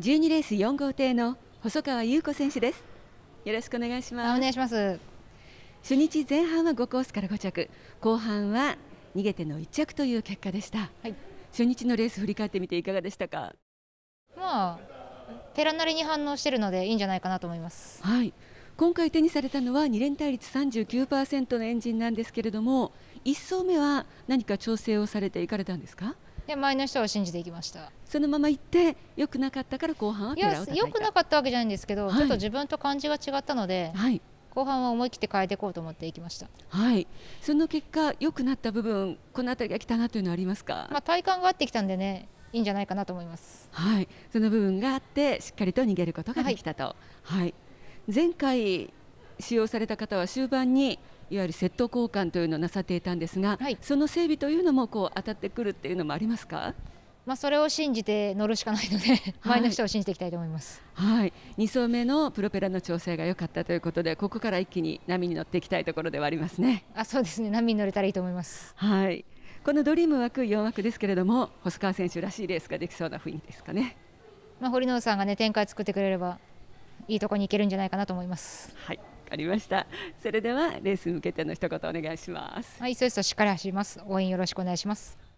12レース4号艇の細川優子選手ですよろしくお願いしますお願いします初日前半は5コースから5着後半は逃げての1着という結果でした、はい、初日のレース振り返ってみていかがでしたかまあペラなりに反応してるのでいいんじゃないかなと思いますはい今回手にされたのは2連対率39%のエンジンなんですけれども1走目は何か調整をされていかれたんですかで前の人を信じていきましたそのまま行って良くなかったから後半はいや良くなかったわけじゃないんですけど、はい、ちょっと自分と感じが違ったので、はい、後半は思い切って変えていこうと思っていきましたはいその結果良くなった部分この辺りが来たなというのはありますか、まあ、体感が合ってきたんでねいいんじゃないかなと思いますはいその部分があってしっかりと逃げることができたとはい、はい、前回使用された方は終盤にいわゆるセット交換というのをなさっていたんですが、はい、その整備というのもこう当たってくるっていうのもありますかまあ、それを信じて乗るしかないので、前の人を信じていきたいと思います、はい、2層目のプロペラの調整が良かったということでここから一気に波に乗っていきたいところではありますねあそうですね波に乗れたらいいと思います。はいこのドリーム枠4枠ですけれども細川選手らしいレースができそうな雰囲気ですかね、まあ、堀之内さんが、ね、展開作ってくれればいいところに行けるんじゃないかなと思います。はいかりましたそれではレース向けての一言お願いしますはいそうれそしっかり走ります応援よろしくお願いします